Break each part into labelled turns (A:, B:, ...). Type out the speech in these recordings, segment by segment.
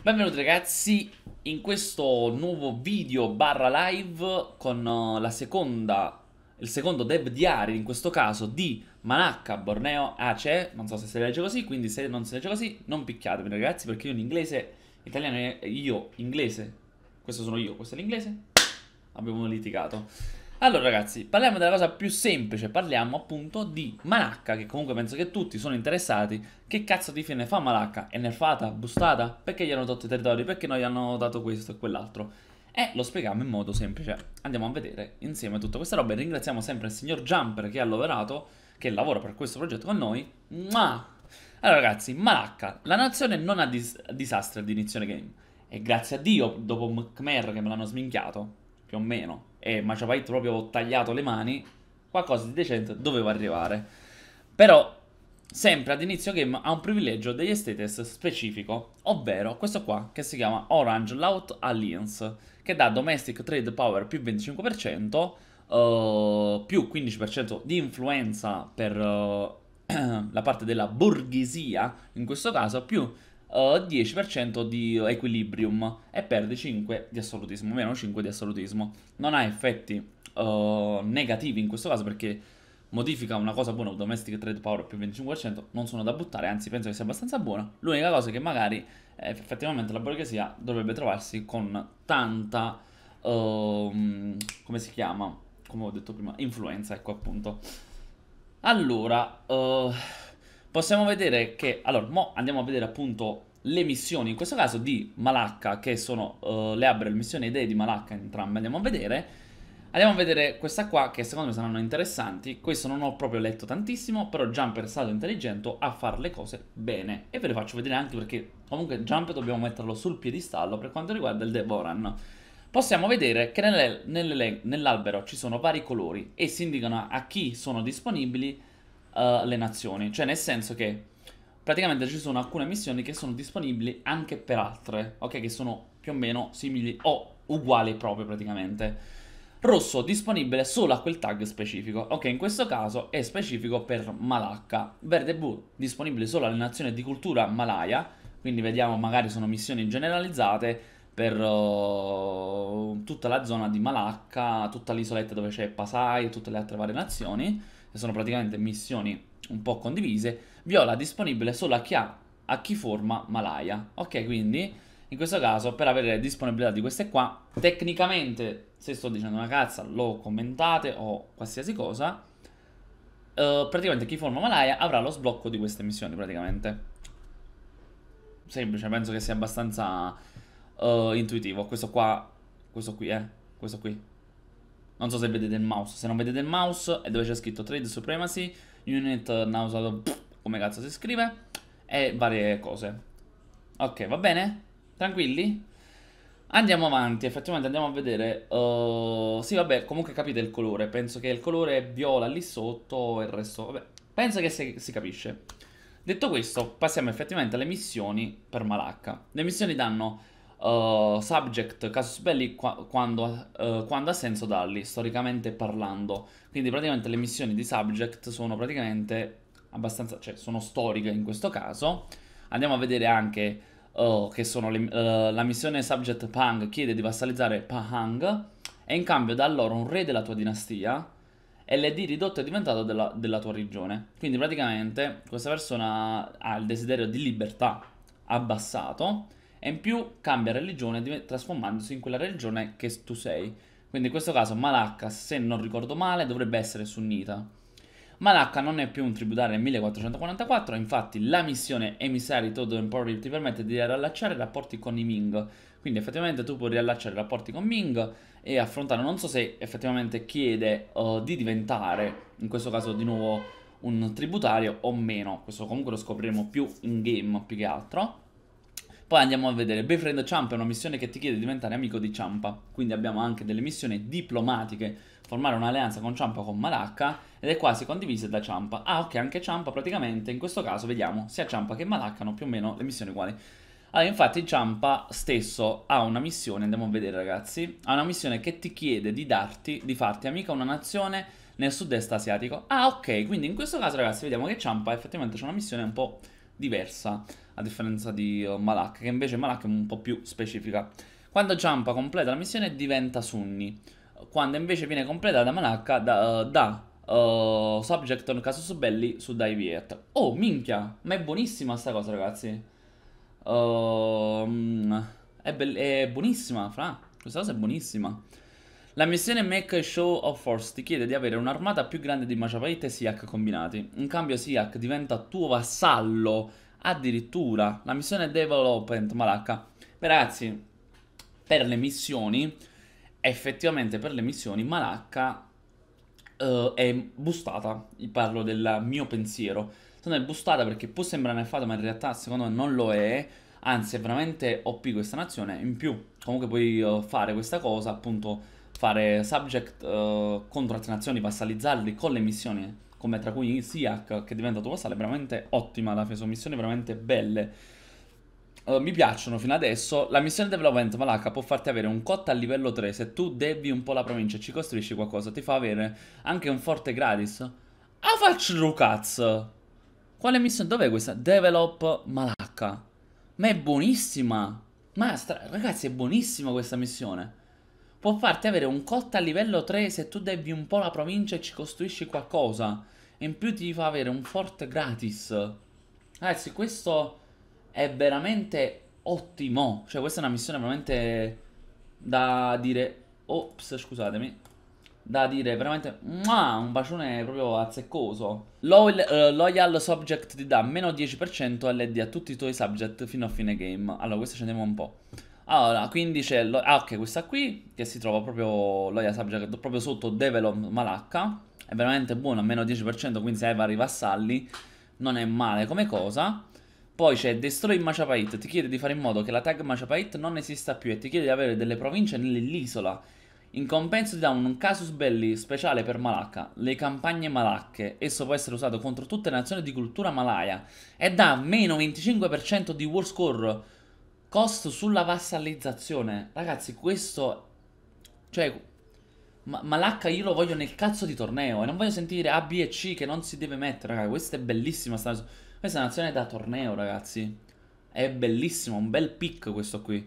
A: Benvenuti ragazzi in questo nuovo video barra live con uh, la seconda, il secondo dev diario in questo caso di Manacca Borneo Ace, non so se si legge così, quindi se non si legge così non picchiatemi ragazzi perché io in inglese, italiano io inglese, questo sono io, questo è l'inglese, abbiamo litigato. Allora ragazzi, parliamo della cosa più semplice, parliamo appunto di Malacca, che comunque penso che tutti sono interessati. Che cazzo di fine fa Malacca? È nerfata? Bustata? Perché gli hanno tolto i territori? Perché non gli hanno dato questo e quell'altro? E lo spieghiamo in modo semplice. Andiamo a vedere insieme tutta questa roba e ringraziamo sempre il signor Jumper che ha lavorato, che lavora per questo progetto con noi. Ma! Allora ragazzi, Malacca, la nazione non ha dis disastri ad inizione game. E grazie a Dio, dopo Khmer che me l'hanno sminchiato, più o meno e Maciapait proprio tagliato le mani, qualcosa di decente doveva arrivare. Però sempre ad inizio game ha un privilegio degli status specifico, ovvero questo qua che si chiama Orange Lout Alliance, che dà Domestic Trade Power più 25%, uh, eh, più 15% di influenza per uh, la parte della borghesia in questo caso, più uh, eh, 10% di equilibrium e perde 5 di assolutismo, meno 5 di assolutismo. Non ha effetti uh, negativi in questo caso perché modifica una cosa buona, domestic trade power più 25%, non sono da buttare, anzi penso che sia abbastanza buona. L'unica cosa che magari eh, effettivamente la borghesia dovrebbe trovarsi con tanta, uh, come si chiama, come ho detto prima, influenza, ecco appunto. Allora, uh, possiamo vedere che, allora, mo andiamo a vedere appunto le missioni, in questo caso di Malacca, che sono uh, le Abrel, missioni idee di Malacca, entrambe andiamo a vedere. Andiamo a vedere questa qua, che secondo me saranno interessanti, questo non ho proprio letto tantissimo, però Jumper è stato intelligente a fare le cose bene. E ve le faccio vedere anche perché comunque Jumper dobbiamo metterlo sul piedistallo per quanto riguarda il Devoran. Possiamo vedere che nell'albero ci sono vari colori e si indicano a chi sono disponibili eh, le nazioni. Cioè, nel senso che praticamente ci sono alcune missioni che sono disponibili anche per altre, ok? Che sono più o meno simili o uguali proprio praticamente. Rosso disponibile solo a quel tag specifico, ok? In questo caso è specifico per Malacca. Verde e blu disponibile solo alle nazioni di cultura malaya, quindi vediamo magari sono missioni generalizzate per uh, tutta la zona di Malacca, tutta l'isoletta dove c'è Pasai e tutte le altre varie nazioni sono praticamente missioni un po' condivise, viola disponibile solo a chi ha, a chi forma Malaya. Ok, quindi in questo caso per avere disponibilità di queste qua, tecnicamente se sto dicendo una cazza lo commentate o qualsiasi cosa, eh, praticamente chi forma Malaya avrà lo sblocco di queste missioni praticamente. Semplice, penso che sia abbastanza eh, intuitivo. Questo qua, questo qui, eh, questo qui. Non so se vedete il mouse. Se non vedete il mouse è dove c'è scritto Trade Supremacy, Unit eh, Nausal, come cazzo si scrive, e varie cose. Ok, va bene? Tranquilli? Andiamo avanti, effettivamente andiamo a vedere. Uh, sì, vabbè, comunque capite il colore. Penso che il colore è viola lì sotto e il resto... Vabbè, penso che si, si capisce. Detto questo, passiamo effettivamente alle missioni per Malacca. Le missioni danno uh, subject casus belli qua, quando, uh, quando, ha senso darli, storicamente parlando. Quindi praticamente le missioni di subject sono praticamente abbastanza, cioè sono storiche in questo caso. Andiamo a vedere anche uh, che sono le, la missione subject Pang chiede di vassalizzare Pahang e in cambio dà loro un re della tua dinastia e l'ED ridotto è diventato della, della tua regione. Quindi praticamente questa persona ha il desiderio di libertà abbassato e in più cambia religione trasformandosi in quella religione che tu sei. Quindi in questo caso Malacca, se non ricordo male, dovrebbe essere sunnita. Malacca non è più un tributario nel 1444, infatti la missione Emissary Todo Emporio ti permette di riallacciare i rapporti con i Ming, quindi effettivamente tu puoi riallacciare i rapporti con Ming e affrontare, non so se effettivamente chiede uh, di diventare, in questo caso di nuovo, un tributario o meno, questo comunque lo scopriremo più in game più che altro. Poi andiamo a vedere Befriend Champ è una missione che ti chiede di diventare amico di Champa quindi abbiamo anche delle missioni diplomatiche, formare un'alleanza con Ciampa con Malacca ed è quasi condivisa da Champa Ah ok, anche Champa praticamente, in questo caso vediamo, sia Champa che Malacca hanno più o meno le missioni uguali. Allora, ah, infatti Champa stesso ha una missione, andiamo a vedere ragazzi, ha una missione che ti chiede di darti, di farti amica una nazione nel sud-est asiatico. Ah ok, quindi in questo caso ragazzi vediamo che Champa effettivamente c'è una missione un po' diversa a differenza di eh, Malak, che invece Malak è un po' più specifica. Quando Ciampa completa la missione diventa Sunni, quando invece viene completata da Malak da, eh, da uh, eh, Subject on Casus Belli su Dai Viet. Oh minchia, ma è buonissima sta cosa ragazzi. Uh, è, è, buonissima, fra. Questa cosa è buonissima. La missione Make Show of Force ti chiede di avere un'armata più grande di Majapahit e Siak combinati. In cambio Siak diventa tuo vassallo, addirittura. La missione Development Malacca. Beh ragazzi, per le missioni, effettivamente per le missioni Malacca uh, è boostata. Io parlo del mio pensiero. Sono boostata perché può sembrare nefata, ma in realtà secondo me non lo è anzi è veramente OP questa nazione, in più comunque puoi eh, fare questa cosa appunto fare subject uh, contro altre vassalizzarli con le missioni, come tra cui SIAC che diventa tuo vassale, è veramente ottima la sono missioni veramente belle. Uh, mi piacciono fino adesso. La missione Development Malacca può farti avere un cot a livello 3. Se tu devi un po' la provincia e ci costruisci qualcosa, ti fa avere anche un forte gratis. Ah, faccio Lucaz! Quale missione? Dov'è questa? Develop Malacca. Ma è buonissima! Ma ragazzi, è buonissima questa missione può farti avere un cot a livello 3 se tu devi un po' la provincia e ci costruisci qualcosa. E in più ti fa avere un fort gratis. Ragazzi, questo è veramente ottimo. Cioè, questa è una missione veramente da dire... Ops, scusatemi. Da dire veramente mua, un bacione proprio azzeccoso. Loyal, uh, loyal Subject ti dà meno 10% LD a tutti i tuoi subject fino a fine game. Allora, questo scendiamo un po'. Allora, quindi c'è lo- ah, okay, questa qui che si trova proprio l'Oya Subject proprio sotto Develop Malacca. È veramente buona, meno 10%, quindi se hai vari vassalli non è male come cosa. Poi c'è Destroy Machapait, ti chiede di fare in modo che la tag Machapait non esista più e ti chiede di avere delle province nell'isola. In compenso ti dà un casus belli speciale per Malacca, le campagne malacche. Esso può essere usato contro tutte le nazioni di cultura malaya e dà meno 25% di war score Costo sulla vassallizzazione. Ragazzi, questo... Cioè... Ma, Malacca io lo voglio nel cazzo di torneo. E non voglio sentire A, B e C che non si deve mettere, raga. Questa è bellissima. Sta... Questa è un'azione da torneo, ragazzi. È bellissimo, un bel pick questo qui.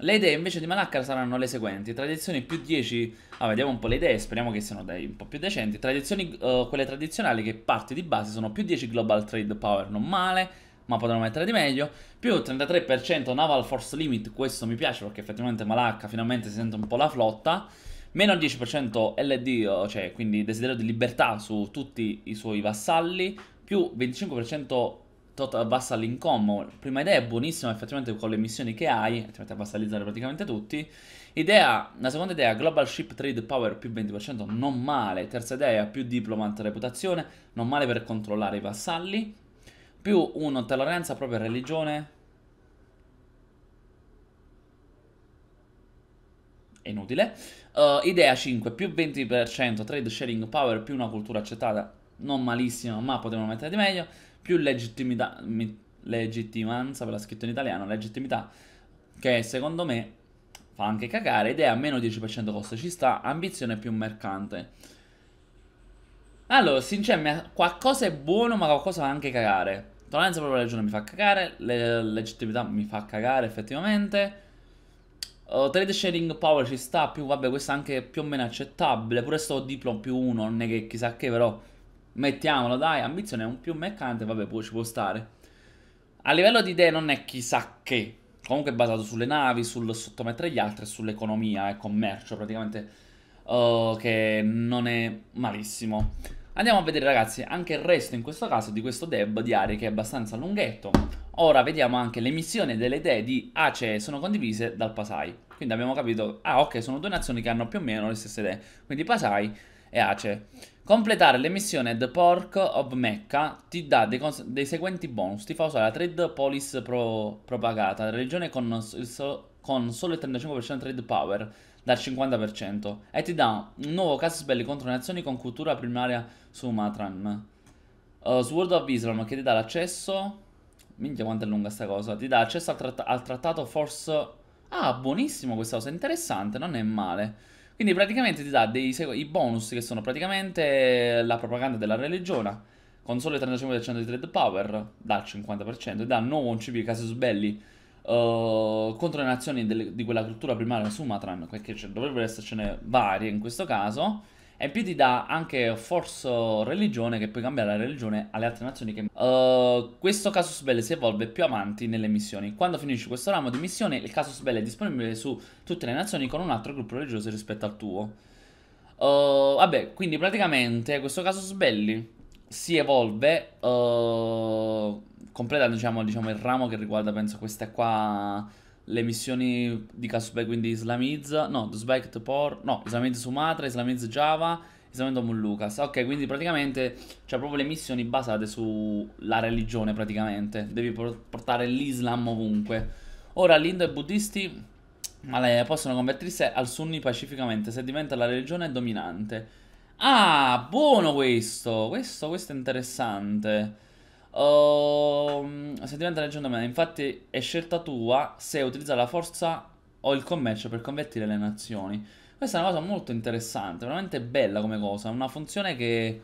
A: Le idee invece di Malacca saranno le seguenti. Tradizioni più 10... Ah, vediamo un po' le idee, speriamo che siano dei un po' più decenti. Tradizioni, uh, quelle tradizionali che parti di base sono più 10 global trade power, non male ma potremmo mettere di meglio. Più 33% Naval Force Limit, questo mi piace perché effettivamente Malacca finalmente si sente un po' la flotta. Meno 10% LD, cioè quindi desiderio di libertà su tutti i suoi vassalli. Più 25% total vassal income. Prima idea è buonissima effettivamente con le missioni che hai, ti metti a vassalizzare praticamente tutti. Idea, la seconda idea, Global Ship Trade Power più 20%, non male. Terza idea, più Diplomat reputazione, non male per controllare i vassalli. Più 1 tolleranza propria religione. È inutile. Uh, idea 5, più 20% trade sharing power, più una cultura accettata. Non malissima, ma potremmo mettere di meglio. Più legittimità, legittimanza, ve l'ha scritto in italiano, legittimità, che secondo me fa anche cagare. Idea meno 10% costo ci sta, ambizione più mercante. Allora, sinceramente, qualcosa è buono, ma qualcosa va anche cagare. Tolleranza proprio ragione mi fa cagare, le legittimità mi fa cagare effettivamente. Uh, trade sharing power ci sta più, vabbè, questo è anche più o meno accettabile. Pure sto Diplo più uno, non è che chissà che, però mettiamolo, dai, ambizione è un più meccante, vabbè, può, ci può stare. A livello di idee non è chissà che, comunque è basato sulle navi, sul sottomettere gli altri, sull'economia e eh, commercio praticamente, uh, che non è malissimo. Andiamo a vedere ragazzi anche il resto in questo caso di questo deb di aree che è abbastanza lunghetto. Ora vediamo anche le missioni delle idee di ACE sono condivise dal Pasai. Quindi abbiamo capito, ah ok, sono due nazioni che hanno più o meno le stesse idee. Quindi Pasai e ACE. Completare l'emissione The Pork of Mecca ti dà dei, dei, seguenti bonus. Ti fa usare la trade police pro propagata, la regione con, so con solo il 35% trade power dal 50% e ti dà un nuovo casus belli contro nazioni con cultura primaria Sumatran. Uh, eh, Sword of Islam che ti dà l'accesso... Minchia quanto è lunga sta cosa. Ti dà accesso al, tratt al trattato Force... Ah, buonissimo questa cosa, interessante, non è male. Quindi praticamente ti dà dei i bonus che sono praticamente la propaganda della religione. Con solo il 35% di trade power, dal 50%, e dà nuovo un CP Casus Belli eh, contro le nazioni delle, di quella cultura primaria Sumatran, perché dovrebbero essercene varie in questo caso, e più ti dà anche forza religione che puoi cambiare la religione alle altre nazioni che... Uh, questo casus belli si evolve più avanti nelle missioni. Quando finisci questo ramo di missione, il casus belli è disponibile su tutte le nazioni con un altro gruppo religioso rispetto al tuo. Uh, vabbè, quindi praticamente questo casus belli si evolve uh, completa diciamo, diciamo, il ramo che riguarda, penso, queste qua, le missioni di Kasubek, quindi Islamiz, no, Dusbek, Por, no, Islamiz Sumatra, Islamiz Java, Islamiz Molucas. Ok, quindi praticamente c'è proprio le missioni basate sulla religione, praticamente. Devi portare l'Islam ovunque. Ora, l'Indo e i buddisti malaya possono convertirsi al Sunni pacificamente se diventa la religione dominante. Ah, buono questo! Questo, questo è interessante. Uh, se diventa leggenda meno, infatti è scelta tua se utilizzare la forza o il commercio per convertire le nazioni. Questa è una cosa molto interessante, veramente bella come cosa, una funzione che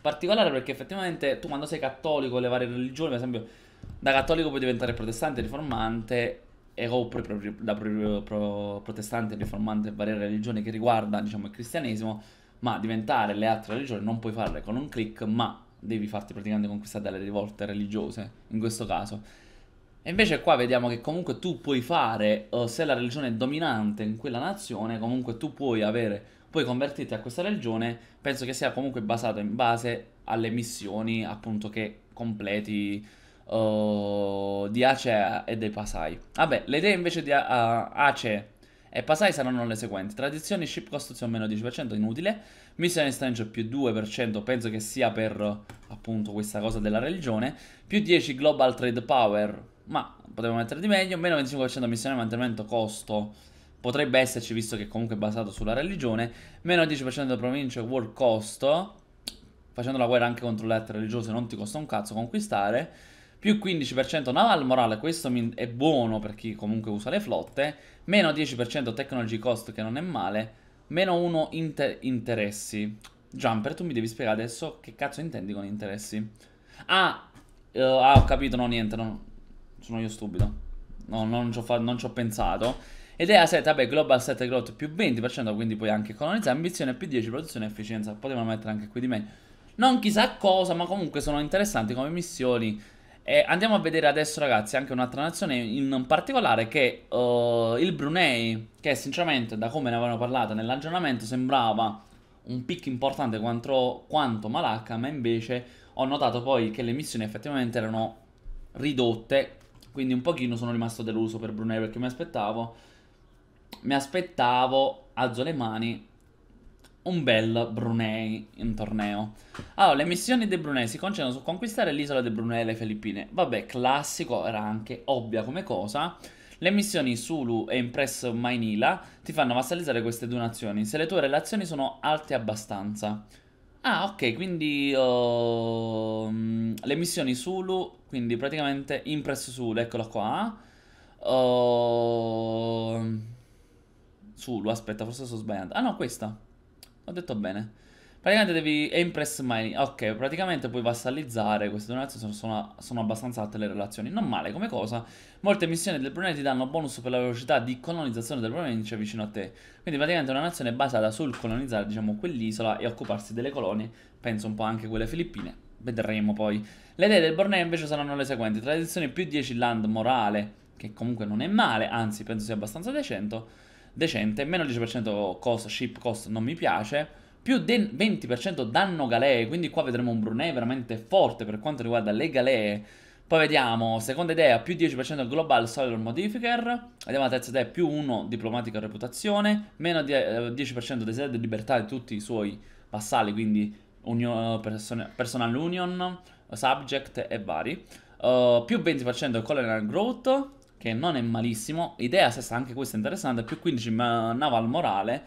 A: particolare perché effettivamente tu quando sei cattolico le varie religioni, per esempio, da cattolico puoi diventare protestante, riformante e o da protestante, riformante, varie religioni che riguardano diciamo, il cristianesimo, ma diventare le altre religioni non puoi farle con un clic, ma devi farti praticamente conquistare dalle rivolte religiose, in questo caso. E invece qua vediamo che comunque tu puoi fare, uh, se la religione è dominante in quella nazione, comunque tu puoi avere, puoi convertirti a questa religione, penso che sia comunque basato in base alle missioni appunto che completi uh, di Acea e dei Pasai. Vabbè, le idee invece di uh, Acea e Pasai saranno le seguenti. Tradizioni, ship cost più o meno 10%, inutile. Missione strange più 2%, penso che sia per appunto questa cosa della religione. Più 10 global trade power, ma potremmo mettere di meglio. Meno 25% missione mantenimento costo, potrebbe esserci visto che comunque è basato sulla religione. Meno 10% provincia world cost, facendo la guerra anche contro le altre religiose non ti costa un cazzo conquistare più 15% naval morale, questo è buono per chi comunque usa le flotte, meno 10% technology cost che non è male, meno 1 inter interessi. Jumper, tu mi devi spiegare adesso che cazzo intendi con interessi. Ah, uh, ah ho capito, no niente, no, sono io stupido. No, non ci ho pensato. Idea 7, vabbè, Global set Growth più 20%, quindi puoi anche colonizzare, ambizione più 10, produzione e efficienza, potevano mettere anche qui di me. Non chissà cosa, ma comunque sono interessanti come missioni e andiamo a vedere adesso ragazzi anche un'altra nazione in particolare che uh, il Brunei, che sinceramente da come ne avevano parlato nell'aggiornamento sembrava un picco importante quanto, quanto Malacca, ma invece ho notato poi che le missioni effettivamente erano ridotte, quindi un pochino sono rimasto deluso per Brunei perché mi aspettavo, mi aspettavo, alzo le mani, un bel Brunei in torneo. Allora, le missioni dei Brunei si concentrano su conquistare l'isola del Brunei e le Filippine. Vabbè, classico, era anche ovvia come cosa. Le missioni Sulu e Impress Mainila ti fanno vassalizzare queste due nazioni, se le tue relazioni sono alte abbastanza. Ah, ok, quindi uh, le missioni Sulu, quindi praticamente Impress Sulu, eccolo qua. Uh, Sulu, aspetta, forse sto sbagliando. Ah no, questa. Ho detto bene. Praticamente devi... Empress Mining. Ok, praticamente puoi vassalizzare Queste donazioni sono, sono abbastanza alte le relazioni. Non male come cosa. Molte missioni del Brunei ti danno bonus per la velocità di colonizzazione del Brunei vicino a te. Quindi praticamente è una nazione basata sul colonizzare, diciamo, quell'isola e occuparsi delle colonie. Penso un po' anche quelle filippine. Vedremo poi. Le idee del Brunei invece saranno le seguenti. Tradizione più 10 land morale, che comunque non è male, anzi penso sia abbastanza decento decente, meno 10% cost, ship cost non mi piace, più del 20% danno galee, quindi qua vedremo un Brunei veramente forte per quanto riguarda le galee. Poi vediamo, seconda idea, più 10% Global Solar Modifier, vediamo la terza idea, più 1 Diplomatica Reputazione, meno 10% eh, Desiderio di Libertà di tutti i suoi vassali, quindi union, Personal Union, Subject e vari, uh, più 20% Colonial Growth, che non è malissimo. Idea stessa, anche questa è interessante, più 15 naval morale,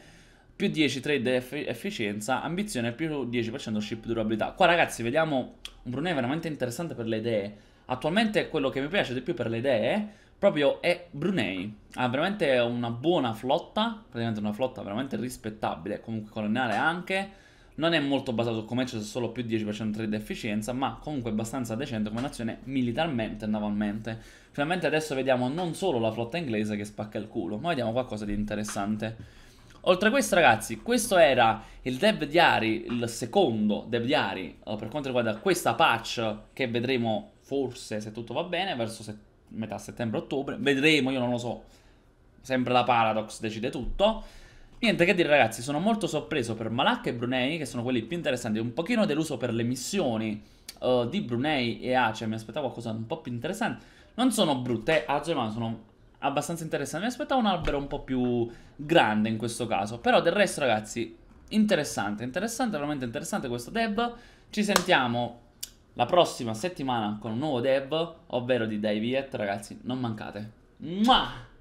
A: più 10 trade eff efficienza, ambizione più 10% ship durabilità. Qua ragazzi vediamo un Brunei veramente interessante per le idee. Attualmente quello che mi piace di più per le idee proprio è Brunei. Ha veramente una buona flotta, praticamente una flotta veramente rispettabile, comunque coloniale anche non è molto basato su commercio, c'è solo più 10% di efficienza, ma comunque abbastanza decente come nazione militarmente e navalmente. Finalmente adesso vediamo non solo la flotta inglese che spacca il culo, ma vediamo qualcosa di interessante. Oltre a questo, ragazzi, questo era il dev diary, il secondo dev diary eh, per quanto riguarda questa patch che vedremo forse, se tutto va bene, verso set metà settembre-ottobre. Vedremo, io non lo so. Sempre la Paradox decide tutto. Niente che dire ragazzi, sono molto sorpreso per Malacca e Brunei, che sono quelli più interessanti, un pochino deluso per le missioni uh, di Brunei e Ace, mi aspettavo qualcosa un po' più interessante. Non sono brutte, Ace, ma sono abbastanza interessanti, mi aspettavo un albero un po' più grande in questo caso. Però del resto ragazzi, interessante, interessante, veramente interessante questo dev. Ci sentiamo la prossima settimana con un nuovo dev, ovvero di Dai Viet, ragazzi, non mancate. Mua!